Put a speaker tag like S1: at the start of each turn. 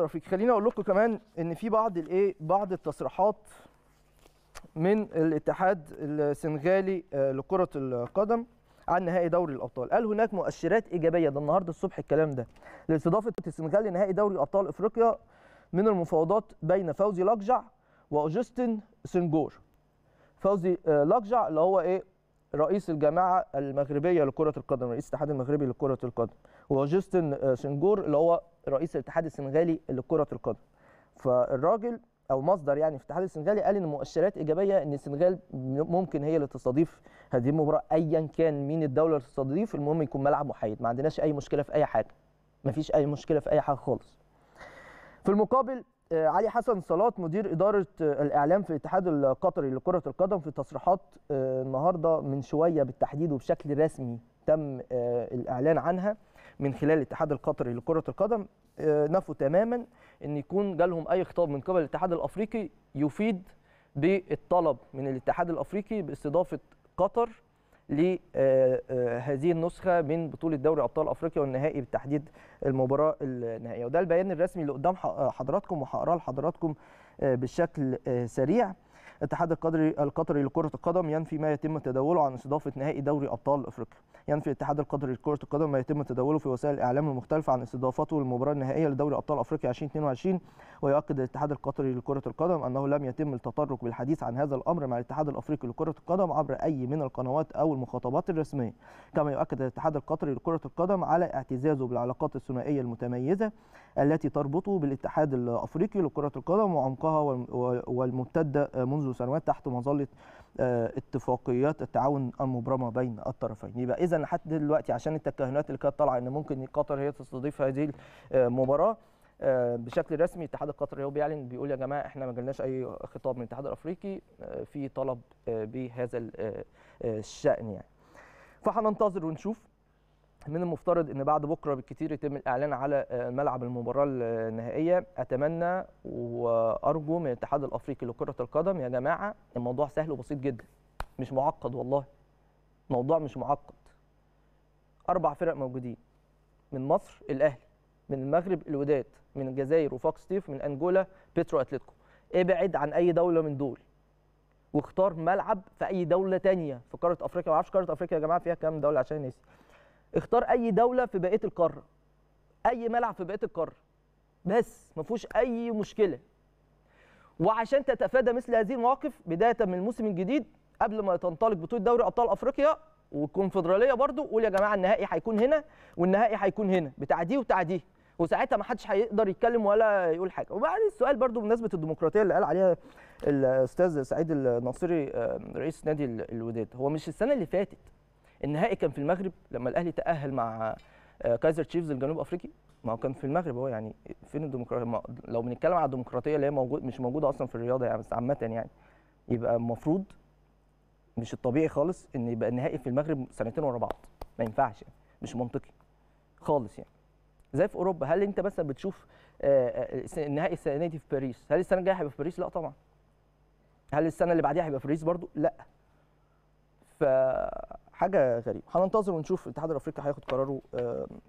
S1: رفيق خليني اقول لكم كمان ان في بعض الايه بعض التصريحات من الاتحاد السنغالي آه، لكره القدم عن نهائي دوري الابطال قال هناك مؤشرات ايجابيه ده النهارده الصبح الكلام ده لاستضافه السنغال لنهائي دوري ابطال افريقيا من المفاوضات بين فوزي لقجع واوجستن سنجور فوزي آه، لقجع اللي هو ايه رئيس الجامعه المغربيه لكره القدم رئيس الاتحاد المغربي لكره القدم واوجستن آه، سنجور اللي هو رئيس الاتحاد السنغالي لكره القدم فالراجل او مصدر يعني في الاتحاد السنغالي قال ان مؤشرات ايجابيه ان السنغال ممكن هي اللي تستضيف هذه المباراه ايا كان مين الدوله اللي تستضيف المهم يكون ملعب محايد ما عندناش اي مشكله في اي حاجه ما فيش اي مشكله في اي حاجه خالص في المقابل آه، علي حسن صلات مدير اداره آه، الاعلام في الاتحاد القطري لكره القدم في تصريحات آه، النهارده من شويه بالتحديد وبشكل رسمي تم الاعلان عنها من خلال الاتحاد القطري لكره القدم آه، نفوا تماما ان يكون جالهم اي خطاب من قبل الاتحاد الافريقي يفيد بالطلب من الاتحاد الافريقي باستضافه قطر لهذه آه، آه، النسخه من بطوله دوري ابطال افريقيا والنهائي بالتحديد المباراه النهائيه وده البيان الرسمي اللي قدام حضراتكم وهقراه لحضراتكم بشكل سريع الاتحاد القطري القطري لكره القدم ينفي ما يتم تداوله عن استضافه نهائي دوري ابطال افريقيا ينفي الاتحاد القطري لكره القدم ما يتم تداوله في وسائل الاعلام المختلفه عن استضافته للمباراه النهائيه لدوري ابطال افريقيا 2022 ويؤكد الاتحاد القطري لكره القدم انه لم يتم التطرق بالحديث عن هذا الامر مع الاتحاد الافريقي لكره القدم عبر اي من القنوات او المخاطبات الرسميه كما يؤكد الاتحاد القطري لكره القدم على اعتزازه بالعلاقات الثنائيه المتميزه التي تربطه بالاتحاد الافريقي لكره القدم وعمقها والممتده منذ سنوات تحت مظله آه، اتفاقيات التعاون المبرمه بين الطرفين يبقى اذا لحد دلوقتي عشان التكهنات اللي كانت طالعه ان ممكن قطر هي تستضيف هذه المباراه آه، آه، بشكل رسمي الاتحاد القطري هو بيعلن بيقول يا جماعه احنا ما جالناش اي خطاب من الاتحاد الافريقي في طلب بهذا الشان يعني فهننتظر ونشوف من المفترض ان بعد بكره بالكثير يتم الاعلان على آه، ملعب المباراه النهائيه اتمنى وارجو من الاتحاد الافريقي لكره القدم يا جماعه الموضوع سهل وبسيط جدا مش معقد والله الموضوع مش معقد اربع فرق موجودين من مصر الاهلي من المغرب الوداد من الجزائر وفاكس ستيف من انجولا بيترو اتلتيكو ابعد إيه عن اي دوله من دول واختار ملعب في اي دوله تانية في قاره افريقيا ما اعرفش قاره افريقيا يا جماعه فيها كام دوله عشان نسي اختار اي دوله في بقيه القاره اي ملعب في بقيه القاره بس ما فيهوش اي مشكله وعشان تتفادى مثل هذه المواقف بدايه من الموسم الجديد قبل ما تنطلق بطوله دوري ابطال افريقيا والكونفدراليه برضو قول يا جماعه النهائي هيكون هنا والنهائي هيكون هنا بتعديه وتعديه وساعتها ما حدش هيقدر يتكلم ولا يقول حاجه وبعد السؤال برضو بمناسبه الديمقراطيه اللي قال عليها الاستاذ سعيد الناصري آه، رئيس نادي الوداد هو مش السنه اللي فاتت النهائي كان في المغرب لما الاهلي تاهل مع آه، كايزر تشيفز الجنوب افريقي ما هو كان في المغرب هو يعني فين الديمقراطيه لو بنتكلم على الديمقراطيه اللي هي موجود مش موجوده اصلا في الرياضه يعني بس عامه يعني يبقى المفروض مش الطبيعي خالص ان يبقى النهائي في المغرب سنتين ورا بعض ما ينفعش يعني مش منطقي خالص يعني زي في اوروبا هل انت مثلا بتشوف آه، آه، النهائي السنه دي في باريس هل السنه الجايه هيبقى في باريس لا طبعا هل السنه اللي بعديها هيبقى في باريس برضو لا ف حاجه غريبه هننتظر ونشوف الاتحاد الافريقي هياخد قراره